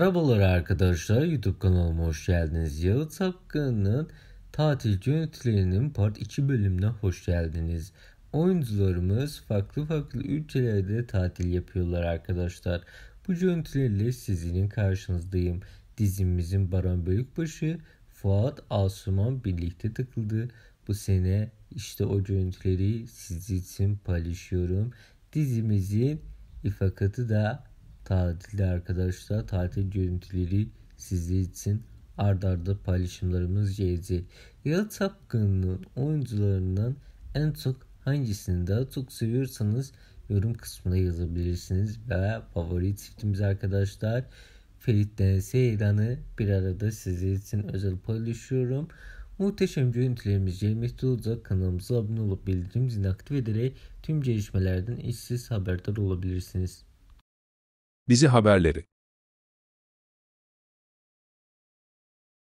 Merhabalar arkadaşlar YouTube kanalıma hoş geldiniz. Yalı Sapkın'ın tatil görüntülerinin part 2 bölümüne hoş geldiniz. Oyuncularımız farklı farklı ülkelerde tatil yapıyorlar arkadaşlar. Bu görüntülerle sizinin karşınızdayım. Dizimizin Baran Büyükbaşı, Fuat Asuman birlikte takıldı. Bu sene işte o görüntüleri sizin için paylaşıyorum. Dizimizin ifakatı da Tatilde arkadaşlar tatil görüntüleri sizler için ard arda paylaşımlarımız gelecek. Yalı Tapkın'ın oyuncularından en çok hangisini daha çok seviyorsanız yorum kısmına yazabilirsiniz. Ve favori çiftimiz arkadaşlar Ferit Dense İran'ı bir arada sizler için özel paylaşıyorum. Muhteşem görüntülerimiz gelmekte olacak. Kanalımıza abone olup bildirim zilini aktif ederek tüm gelişmelerden işsiz haberdar olabilirsiniz. Bizi haberleri